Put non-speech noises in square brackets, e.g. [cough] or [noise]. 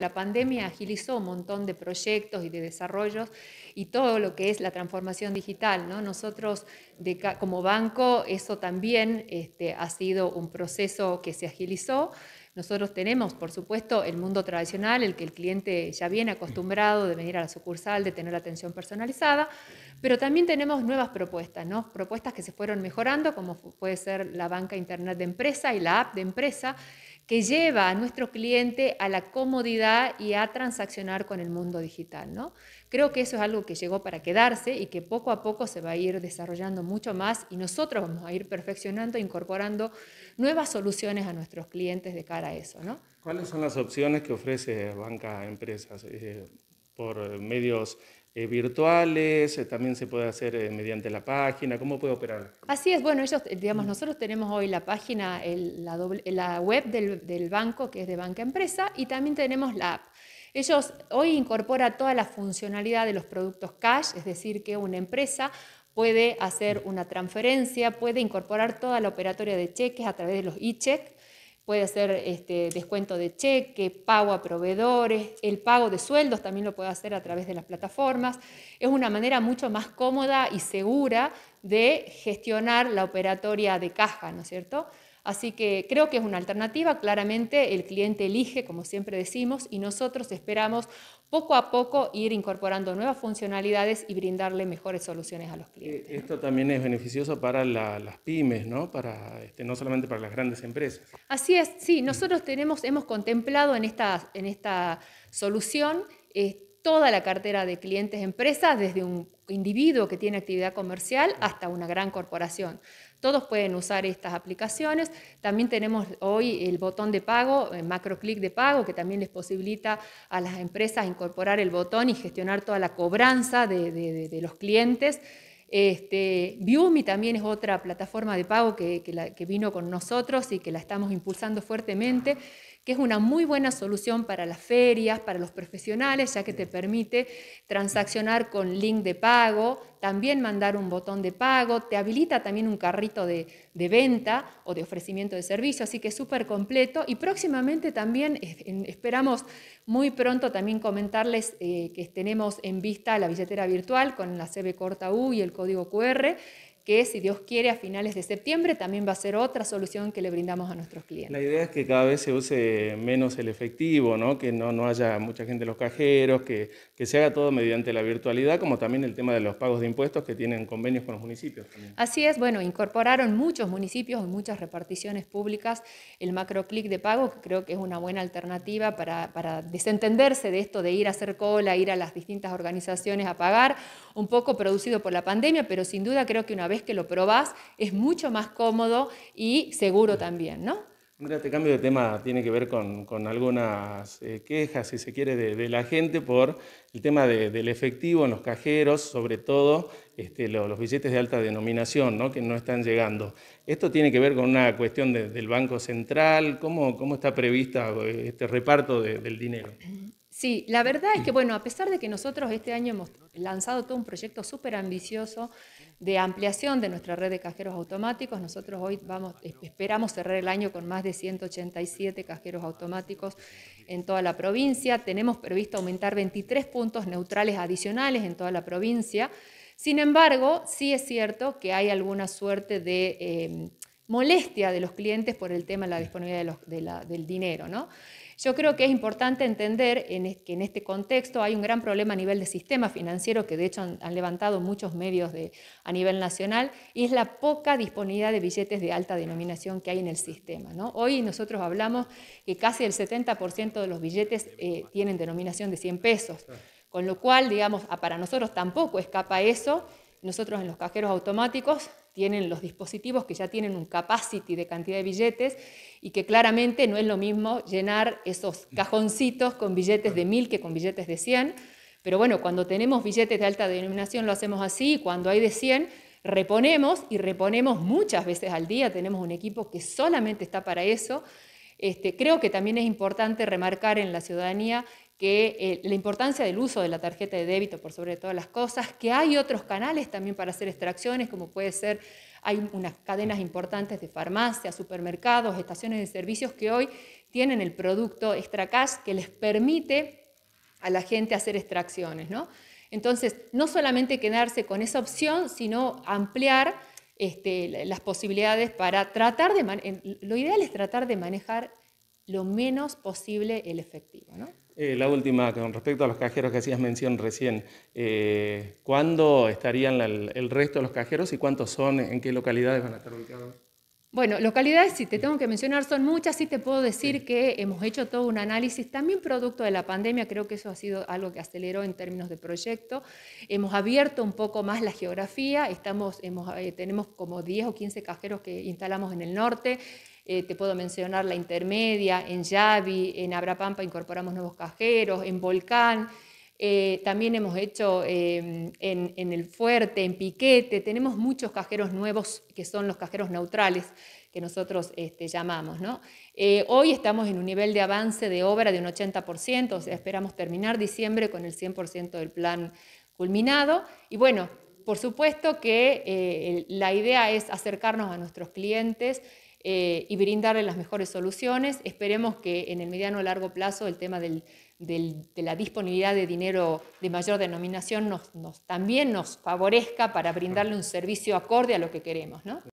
La pandemia agilizó un montón de proyectos y de desarrollos y todo lo que es la transformación digital. ¿no? Nosotros de, como banco eso también este, ha sido un proceso que se agilizó. Nosotros tenemos, por supuesto, el mundo tradicional, el que el cliente ya viene acostumbrado de venir a la sucursal, de tener la atención personalizada, pero también tenemos nuevas propuestas, ¿no? propuestas que se fueron mejorando, como puede ser la banca internet de empresa y la app de empresa, que lleva a nuestro cliente a la comodidad y a transaccionar con el mundo digital. ¿no? Creo que eso es algo que llegó para quedarse y que poco a poco se va a ir desarrollando mucho más y nosotros vamos a ir perfeccionando, incorporando nuevas soluciones a nuestros clientes de cara a eso. ¿no? ¿Cuáles son las opciones que ofrece Banca Empresas eh, por medios eh, virtuales, eh, también se puede hacer eh, mediante la página, ¿cómo puede operar? Así es, bueno, ellos, digamos, nosotros tenemos hoy la página, la, web del, banco, que es de Banca Empresa, y también tenemos la app. Ellos hoy incorpora toda la funcionalidad de los productos cash, es decir, que una empresa puede hacer una transferencia, puede incorporar toda la operatoria de cheques a través de los e checks puede hacer este, descuento de cheque, pago a proveedores, el pago de sueldos también lo puede hacer a través de las plataformas. Es una manera mucho más cómoda y segura de gestionar la operatoria de caja, ¿no es cierto? Así que creo que es una alternativa, claramente el cliente elige, como siempre decimos, y nosotros esperamos poco a poco ir incorporando nuevas funcionalidades y brindarle mejores soluciones a los eh, clientes. Esto también es beneficioso para las pymes, ¿no? Para, este, no solamente para las grandes empresas. Así es, sí, nosotros tenemos, hemos contemplado en esta, en esta solución eh, toda la cartera de clientes empresas desde un individuo que tiene actividad comercial hasta una gran corporación. Todos pueden usar estas aplicaciones. También tenemos hoy el botón de pago, el eh, macro clic de pago, que también les posibilita a las empresas incorporar el botón y gestionar toda la cobranza de los clientes. Este, Viumi también es otra plataforma de pago que, vino con nosotros y que la estamos impulsando fuertemente, que es una muy buena solución para las ferias, para los profesionales, ya que te permite transaccionar con link de pago también mandar un botón de pago, te habilita también un carrito de, venta o de ofrecimiento de servicio, así que es súper completo. Y próximamente también eh, esperamos muy pronto también comentarles eh, que tenemos en vista la billetera virtual con la CB corta U y el código QR que si Dios quiere a finales de septiembre también va a ser otra solución que le brindamos a nuestros clientes. La idea es que cada vez se use menos el efectivo, ¿no? que no, no haya mucha gente en los cajeros, que, se haga todo mediante la virtualidad, como también el tema de los pagos de impuestos que tienen convenios con los municipios. Así es, bueno, incorporaron muchos municipios y muchas reparticiones públicas el macro clic de pago, que creo que es una buena alternativa para desentenderse de esto de ir a hacer cola, ir a las distintas organizaciones a pagar, un poco producido por la pandemia, pero sin duda creo que una vez vez que lo probás es mucho más cómodo y seguro también, ¿no? Mira, este cambio de tema tiene que ver con, algunas eh, quejas, si se quiere, de, la gente por el tema del efectivo en los cajeros, sobre todo este, los billetes de alta denominación, ¿no? que no están llegando. ¿Esto tiene que ver con una cuestión del Banco Central? ¿Cómo, ¿Cómo, está prevista eh, este reparto del dinero? [clears throat] Sí, la verdad es que, bueno, a pesar de que nosotros este año hemos lanzado todo un proyecto súper ambicioso de ampliación de nuestra red de cajeros automáticos, nosotros hoy vamos, esperamos cerrar el año con más de 187 cajeros automáticos en toda la provincia. Tenemos previsto aumentar 23 puntos neutrales adicionales en toda la provincia. Sin embargo, sí es cierto que hay alguna suerte de em, molestia de los clientes por el tema de la disponibilidad del dinero, ¿no? Yo creo que es importante entender que en este contexto hay un gran problema a nivel de sistema financiero, que de hecho han, levantado muchos medios a nivel nacional, y es la poca disponibilidad de billetes de alta denominación que hay en el sistema. Hoy nosotros hablamos que casi el 70% de los billetes eh, tienen denominación de 100 pesos, con lo cual, digamos, para nosotros tampoco escapa eso. Nosotros en los cajeros automáticos tienen los dispositivos que ya tienen un capacity de cantidad de billetes y que claramente no es lo mismo llenar esos cajoncitos con billetes de 1000 que con billetes de 100. Pero bueno, cuando tenemos billetes de alta denominación lo hacemos así y cuando hay de 100 reponemos y reponemos muchas veces al día. Tenemos un equipo que solamente está para eso. Este, creo que también es importante remarcar en la ciudadanía que eh, la importancia del uso de la tarjeta de débito por sobre todas las cosas, que hay otros canales también para hacer extracciones, como puede ser, hay unas cadenas importantes de farmacias, supermercados, estaciones de servicios que hoy tienen el producto Extracash, que les permite a la gente hacer extracciones, ¿no? Entonces, no solamente quedarse con esa opción, sino ampliar este, las posibilidades para tratar de... Lo ideal es tratar de manejar lo menos posible el efectivo, ¿no? Eh, la última, con respecto a los cajeros que hacías mención recién, eh, ¿cuándo estarían el resto de los cajeros y cuántos son? ¿En qué localidades van a estar ubicados? Bueno, localidades, si te tengo que mencionar, son muchas. Sí te puedo decir que hemos hecho todo un análisis, también producto de la pandemia. Creo que eso ha sido algo que aceleró en términos de proyecto. Hemos abierto un poco más la geografía. Eh, tenemos como 10 o 15 cajeros que instalamos en el norte. Eh, te puedo mencionar la intermedia, en Yavi, en Abrapampa incorporamos nuevos cajeros, en Volcán, eh, también hemos hecho em, en, el fuerte, en piquete, tenemos muchos cajeros nuevos que son los cajeros neutrales que nosotros este, llamamos. Eh, hoy estamos en un nivel de avance de obra de un 80%, o sea, esperamos terminar diciembre con el 100% del plan culminado. Y bueno, por supuesto que la idea es acercarnos a nuestros clientes, eh, y brindarle las mejores soluciones. Esperemos que en el mediano o largo plazo el tema del, de la disponibilidad de dinero de mayor denominación nos, nos, también nos favorezca para brindarle un servicio acorde a lo que queremos. ¿no?